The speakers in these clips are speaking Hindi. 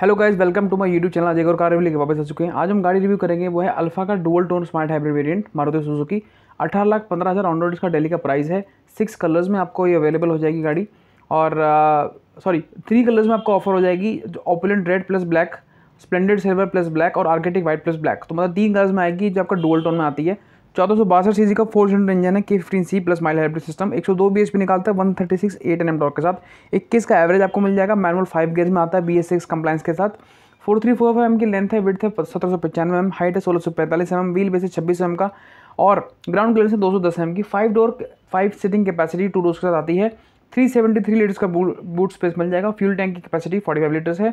hello guys welcome to my YouTube channel Ajay और कार रिव्यू के वापस आ चुके हैं आज हम गाड़ी रिव्यू करेंगे वो है अल्फा का dual tone smart hybrid variant Maruti Suzuki अठारह लाख पंद्रह हज़ार ऑन रोड इसका डेली का प्राइस है सिक्स कलर्स में आपको ये अवेलेबल हो जाएगी गाड़ी और सॉरी थ्री कलर्स में आपको ऑफर हो जाएगी opulent red plus black splendid silver plus black और आर्केटिक वाइट प्लस ब्लैक तो मतलब तीन कलर्स में आएगी जो आपका डुअल टोन में आती है चौदह सौ बासठ सी का फोर सिलेंडर इंजन है K fifteen C plus mild hybrid system एक सौ दो बी एस पी निकालता है one thirty six eight N M torque के साथ इक्कीस का एवरेज आपको मिल जाएगा मैनुअल फाइव गेज में आता है बी एस सिक्स कंप्लाइंस के साथ फोर थ्री फोर एम की लेंथ है विथ है सत्रह सौ पचानवे एम हाइट है सोलह सौ पैंतालीस एम व्हील बेस है छब्बीस एम का और ग्राउंड क्लियरेंस है दो सौ दस एम की five door five seating capacity two door के साथ आती है 373 लीटर्स का बूट स्पेस मिल जाएगा फ्यूल टैंक की कैपेसिटी 45 लीटर्स है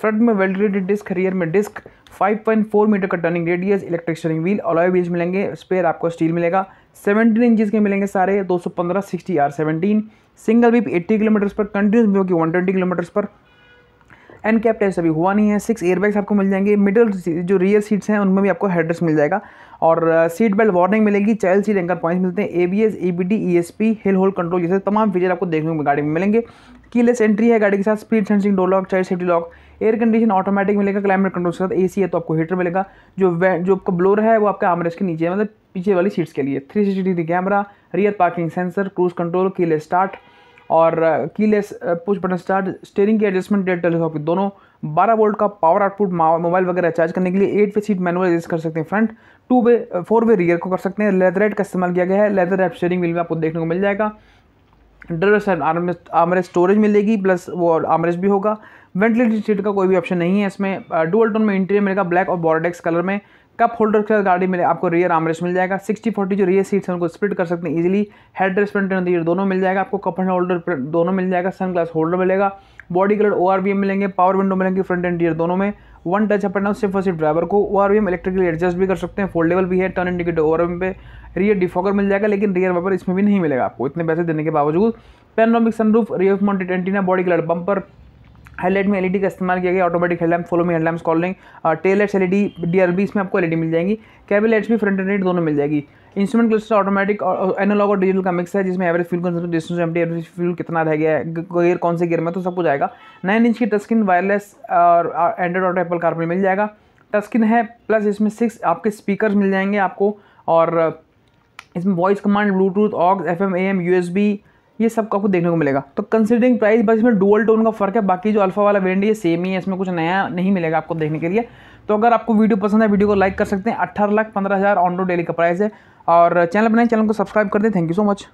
फ्रंट में वेल्टिलेटेड डिस्क रियर में डिस्क 5.4 मीटर का turning radius electric steering wheel alloy wheels मिलेंगे स्पेयर आपको स्टील मिलेगा 17 इंच के मिलेंगे सारे 215 60 आर 17 सिंगल वीप 80 किलोमीटर्स पर कंटिन्यूस बीप की ट्वेंटी किलोमीटर्स पर एंड कैप टेस्ट अभी हुआ नहीं है सिक्स एयरबैग्स आपको मिल जाएंगे मिडिल जो रियर सीट्स हैं उनमें भी आपको हेडरेस्ट मिल जाएगा और सीट बेल्ट वार्निंग मिलेगी चाइल्ड सीट एंकर पॉइंट्स मिलते हैं A B S E B D E S P hill hold control जैसे तमाम फीचर आपको देखने को गाड़ी में मिलेंगे कीलेस एंट्री है गाड़ी के साथ speed sensing door lock child safety lock air condition automatic मिलेगा क्लाइमेट कंट्रोल के साथ ए है तो आपको हीटर मिलेगा जो जो आपका ब्लोर है वो आपका आमरेस के नीचे है मतलब पीछे वाली सीट्स के लिए three sixty degree camera rear parking sensor cruise control keyless start और keyless push button start steering की एडजस्टमेंट डेट टेलीस्कोपिक दोनों 12 वोल्ट का पावर आउटपुट मोबाइल वगैरह चार्ज करने के लिए eight way seat manual adjust कर सकते हैं front two way four way rear को कर सकते हैं लेदर रेड का इस्तेमाल किया गया है लेदर रेड स्टेयरिंग व्हील में आपको देखने को मिल जाएगा ड्राइवर साइड आमरेज स्टोरेज मिलेगी प्लस वो आमरेज भी होगा वेंटिलेटेड सीट का कोई भी ऑप्शन नहीं है इसमें डुअल टोन में इंटीरियर मिलेगा ब्लैक और बॉर्डेक्स कलर में कप होल्डर के साथ गाड़ी में आपको रियर आमरेस मिल जाएगा सिक्सटी फोर्टी जो रियर सीट्स हैं उनको स्प्लिट कर सकते हैं इजीली हेड रेस प्रिंट ये दोनों मिल जाएगा आपको कप होल्डर दोनों मिल जाएगा सन ग्लास होल्डर मिलेगा बॉडी कलर ओ मिलेंगे पावर विंडो मिलेंगे फ्रंट एंड रियर दोनों में one touch up and down सिर्फ और सिर्फ ड्राइवर को ओ आर इलेक्ट्रिकली एडजस्ट भी कर सकते हैं फोल्डेबल भी है टर्न इंडिकेटर ओ आर पे रियर डिफॉगर मिल जाएगा लेकिन रियर वाइपर इसमें भी नहीं मिलेगा आपको इतने पैसे देने के बावजूद panoramic sunroof rear mounted antenna body colour bumper highlight में एलईडी का इस्तेमाल किया गया automatic headlamp follow me headlamps कॉलिंग टेल लाइट्स एलईडी डीआरबी इसमें आपको एलईडी मिल जाएगी कैबल लाइट्स भी फ्रंट एंड दोनों मिल जाएगी इंस्ट्रूमेंट क्लस्टर ऑटोमेटिक और एनालॉग और डिजिटल का मिक्स है जिसमें average fuel consumption distance empty average fuel कितना रह गया है गेयर कौन से गेयर में तो सब कुछ आएगा नाइन इंच की टच स्क्रीन वायरलेस और एंड्रॉइड ऑटो एप्पल कारप्ले मिल जाएगा टच स्क्रीन है प्लस इसमें सिक्स आपके स्पीकर मिल जाएंगे आपको और इसमें voice command Bluetooth aux F M A M U S B ये सब आपको देखने को मिलेगा तो कंसिडरिंग प्राइस बस इसमें डुअल टोन का फर्क है बाकी जो अल्फा वाला वेरियंट ये सेम ही है इसमें कुछ नया नहीं मिलेगा आपको देखने के लिए तो अगर आपको वीडियो पसंद है वीडियो को लाइक कर सकते हैं अट्ठारह लाख पंद्रह हज़ार ऑन रोड डेली का प्राइस है और चैनल बनाए चैनल को सब्सक्राइब कर दें थैंक यू सो मच